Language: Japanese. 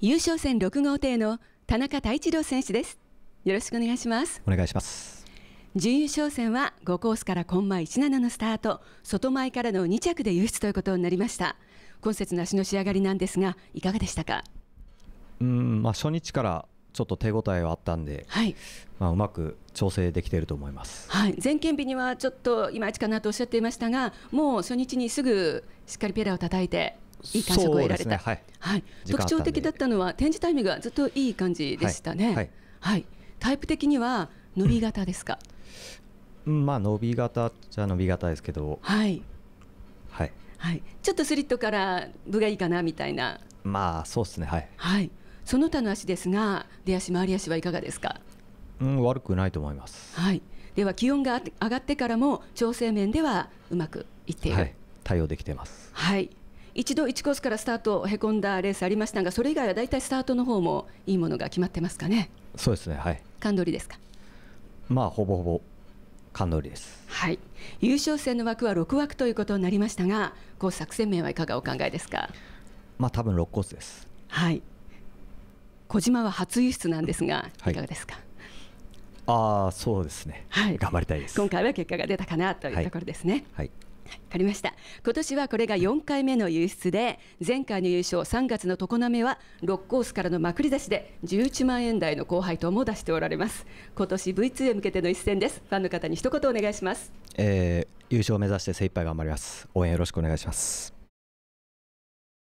優勝戦六号艇の田中太一郎選手ですよろしくお願いしますお願いします準優勝戦は五コースからコンマ一七のスタート外前からの二着で輸出ということになりました今節の足の仕上がりなんですがいかがでしたかうん、まあ、初日からちょっと手応えはあったんで、はい、まあ、うまく調整できていると思います、はい、前県日にはちょっといまいちかなとおっしゃっていましたがもう初日にすぐしっかりペラを叩いていい感触を得られた、ね、はい、はい、特徴的だったのは展示タイミングがずっといい感じでしたね、はい、はいはい、タイプ的には伸び型ですか、うん、まあ伸び型じゃ伸び型ですけどはいはい、はい、ちょっとスリットから部がいいかなみたいなまあそうですねはい、はい、その他の足ですが出足回り足はいかがですかうん悪くないと思いますはいでは気温が上がってからも調整面ではうまくいっている、はい、対応できていますはい一度1コースからスタートへこんだレースありましたがそれ以外は大体スタートの方もいいものが決まってますかねそうですねはい感取りですかまあほぼほぼ感通りですはい優勝戦の枠は6枠ということになりましたがこう作戦面はいかがお考えですかまあ多分6コースですはい小島は初輸出なんですがいかがですか、はいああそうですね、はい、頑張りたいです今回は結果が出たかなというところですね、はい、はいわかりました今年はこれが4回目の輸出で前回の優勝3月の常滑は6コースからのまくり出しで11万円台の後輩とも出しておられます今年 V2 へ向けての一戦ですファンの方に一言お願いします、えー、優勝を目指して精一杯頑張ります応援よろしくお願いします